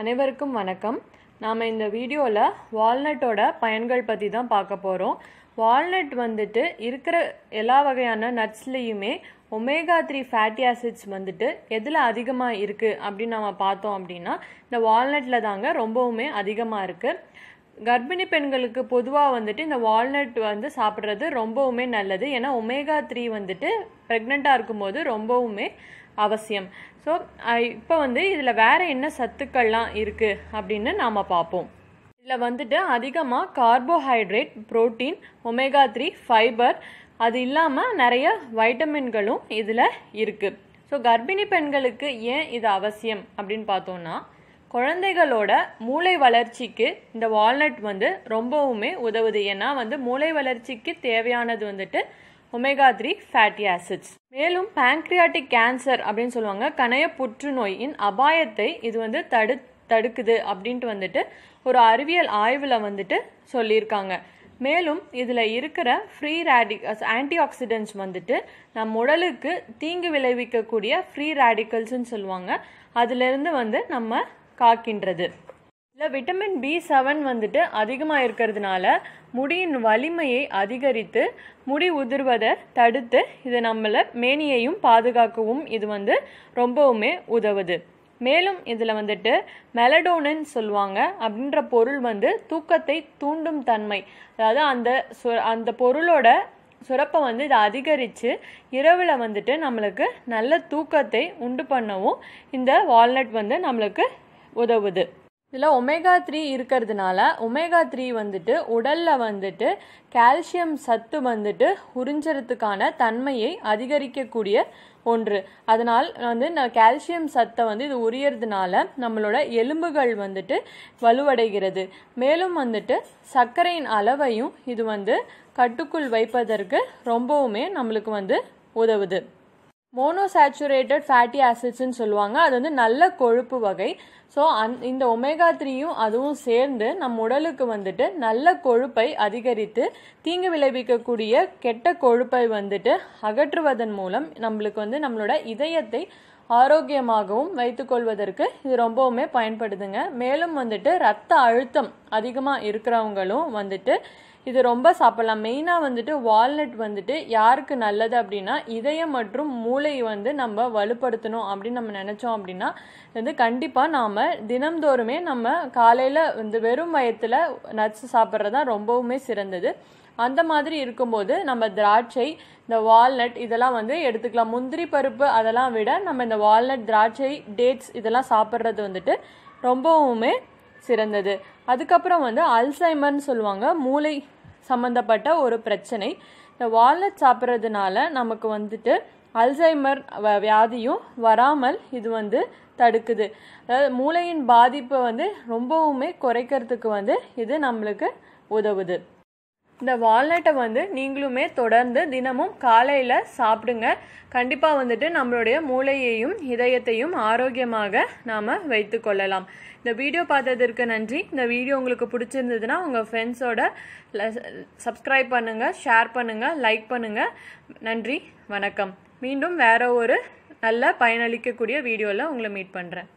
அனைவருக்கும் வணக்கம் நாம் இந்த வீடியோவில் வால்நட்டோட பயன்கள் பற்றி தான் பார்க்க போகிறோம் வால்நட் வந்துட்டு இருக்கிற எல்லா வகையான நட்ஸ்லேயுமே ஒமேகா த்ரீ ஃபேட்டி ஆசிட்ஸ் வந்துட்டு எதில் அதிகமாக இருக்குது அப்படின்னு நம்ம பார்த்தோம் அப்படின்னா இந்த வால்நட்டில் தாங்க ரொம்பவுமே அதிகமாக இருக்குது கர்ப்பிணி பெண்களுக்கு பொதுவாக வந்துட்டு இந்த வால்நட் வந்து சாப்பிட்றது ரொம்பவுமே நல்லது ஏன்னா ஒமேகா த்ரீ வந்துட்டு ப்ரெக்னெண்ட்டாக இருக்கும்போது ரொம்பவுமே அவசியம் ஸோ இப்போ வந்து இதில் வேறு என்ன சத்துக்கள்லாம் இருக்குது அப்படின்னு நாம் பார்ப்போம் இதில் வந்துட்டு அதிகமாக carbohydrate protein omega three fibre அது இல்லாமல் நிறைய வைட்டமின்களும் இதில் இருக்குது ஸோ கர்ப்பிணி பெண்களுக்கு ஏன் இது அவசியம் அப்படின்னு பார்த்தோன்னா குழந்தைகளோட மூளை வளர்ச்சிக்கு இந்த வால்நட் வந்து ரொம்பவுமே உதவுது ஏன்னா வந்து மூளை வளர்ச்சிக்கு தேவையானது வந்துட்டு ஒமேகா த்ரீ ஃபேட்டி ஆசிட்ஸ் மேலும் பேங்க்ரியாட்டிக் கேன்சர் அப்படின்னு சொல்லுவாங்க கணைய புற்றுநோயின் அபாயத்தை இது வந்து தடு தடுக்குது அப்படின்ட்டு வந்துட்டு ஒரு அறிவியல் ஆய்வில் வந்துட்டு சொல்லியிருக்காங்க மேலும் இதில் இருக்கிற ஃப்ரீ ரேடிகல்ஸ் ஆன்டி ஆக்சிடென்ட்ஸ் வந்துட்டு நம் உடலுக்கு தீங்கு விளைவிக்கக்கூடிய ஃப்ரீ ரேடிக்கல்ஸ்ன்னு சொல்லுவாங்க அதிலிருந்து வந்து நம்ம காக்கின்றது இல்லை விட்டமின் பி செவன் வந்துட்டு அதிகமாக இருக்கிறதுனால முடியின் வலிமையை அதிகரித்து முடி உதிர்வதை தடுத்து இது நம்மளை மேனியையும் பாதுகாக்கவும் இது வந்து ரொம்பவுமே உதவுது மேலும் இதில் வந்துட்டு மெலடோனன் சொல்லுவாங்க அப்படின்ற பொருள் வந்து தூக்கத்தை தூண்டும் தன்மை அதாவது அந்த சு அந்த பொருளோட சுரப்பை வந்து இதை அதிகரித்து இரவில் வந்துட்டு நம்மளுக்கு நல்ல தூக்கத்தை உண்டு பண்ணவும் இந்த வால்நட் வந்து நம்மளுக்கு உதவுது இதில் ஒமேகா த்ரீ இருக்கிறதுனால ஒமேகா த்ரீ வந்துட்டு உடலில் வந்துட்டு கால்சியம் சத்து வந்துட்டு உறிஞ்சறதுக்கான தன்மையை அதிகரிக்கக்கூடிய ஒன்று அதனால் வந்து நான் கால்சியம் சத்தை வந்து இது உரியறதுனால நம்மளோட எலும்புகள் வந்துட்டு வலுவடைகிறது மேலும் வந்துட்டு சர்க்கரையின் அளவையும் இது வந்து கட்டுக்குள் வைப்பதற்கு ரொம்பவுமே நம்மளுக்கு வந்து உதவுது மோனோசேச்சுரேட்டட் ஃபேட்டி ஆசிட்ஸ்ன்னு சொல்லுவாங்க அது வந்து நல்ல கொழுப்பு வகை ஸோ அந் இந்த ஒமேகா த்ரீயும் அதுவும் சேர்ந்து நம் உடலுக்கு வந்துட்டு நல்ல கொழுப்பை அதிகரித்து தீங்கு விளைவிக்கக்கூடிய கெட்ட கொழுப்பை வந்துட்டு அகற்றுவதன் மூலம் நம்மளுக்கு வந்து நம்மளோட இதயத்தை ஆரோக்கியமாகவும் வைத்துக்கொள்வதற்கு இது ரொம்பவுமே பயன்படுதுங்க மேலும் வந்துட்டு ரத்த அழுத்தம் அதிகமாக இருக்கிறவங்களும் வந்துட்டு இது ரொம்ப சாப்பிட்லாம் மெயினாக வந்துட்டு வால்நட் வந்துட்டு யாருக்கு நல்லது அப்படின்னா இதயம் மற்றும் மூளை வந்து நம்ம வலுப்படுத்தணும் அப்படின்னு நம்ம நினச்சோம் அப்படின்னா வந்து கண்டிப்பாக நாம் தினம்தோறுமே நம்ம காலையில் வந்து வெறும் வயத்தில் நட்ஸ் சாப்பிட்றது தான் ரொம்பவுமே சிறந்தது அந்த மாதிரி இருக்கும்போது நம்ம திராட்சை இந்த வால்நட் இதெல்லாம் வந்து எடுத்துக்கலாம் முந்திரி பருப்பு அதெல்லாம் விட நம்ம இந்த வால்நட் திராட்சை டேட்ஸ் இதெல்லாம் சாப்பிட்றது வந்துட்டு ரொம்பவுமே சிறந்தது அதுக்கப்புறம் வந்து அல்சைமர்னு சொல்லுவாங்க மூளை சம்மந்தப்பட்ட ஒரு பிரச்சனை இந்த வால்நட் சாப்பிட்றதுனால நமக்கு வந்துட்டு அல்சைமர் வியாதியும் வராமல் இது வந்து தடுக்குது அதாவது மூளையின் பாதிப்பை வந்து ரொம்பவுமே குறைக்கிறதுக்கு வந்து இது நம்மளுக்கு உதவுது இந்த வால்நட்டை வந்து நீங்களுமே தொடர்ந்து தினமும் காலையில் சாப்பிடுங்க கண்டிப்பாக வந்துட்டு நம்மளுடைய மூளையையும் இதயத்தையும் ஆரோக்கியமாக நாம் வைத்து கொள்ளலாம் இந்த வீடியோ பார்த்ததற்கு நன்றி இந்த வீடியோ உங்களுக்கு பிடிச்சிருந்ததுன்னா உங்கள் ஃப்ரெண்ட்ஸோட சப்ஸ்கிரைப் பண்ணுங்கள் ஷேர் பண்ணுங்கள் லைக் பண்ணுங்கள் நன்றி வணக்கம் மீண்டும் வேற ஒரு நல்ல பயனளிக்கக்கூடிய வீடியோவில் உங்களை மீட் பண்ணுறேன்